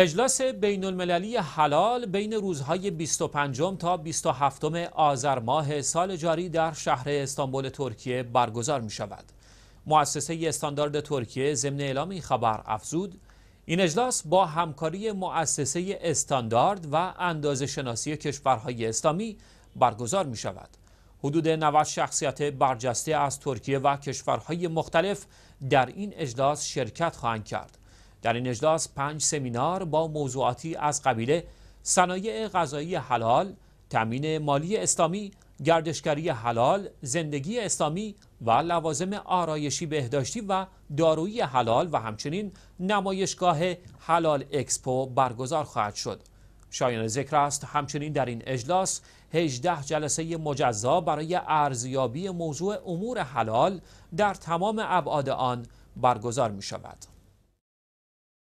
اجلاس بین المللی حلال بین روزهای 25 تا 27 آذر ماه سال جاری در شهر استانبول ترکیه برگزار می شود. مؤسسه استاندارد ترکیه ضمن اعلام این خبر افزود این اجلاس با همکاری مؤسسه استاندارد و اندازه شناسی کشورهای اسلامی برگزار می شود. حدود 90 شخصیت برجسته از ترکیه و کشورهای مختلف در این اجلاس شرکت خواهند کرد. در این اجلاس پنج سمینار با موضوعاتی از قبیله صنایع غذایی حلال، تامین مالی اسلامی، گردشگری حلال، زندگی اسلامی و لوازم آرایشی بهداشتی و دارویی حلال و همچنین نمایشگاه حلال اکسپو برگزار خواهد شد. شایان ذکر است همچنین در این اجلاس 18 جلسه مجزا برای ارزیابی موضوع امور حلال در تمام ابعاد آن برگزار می شود.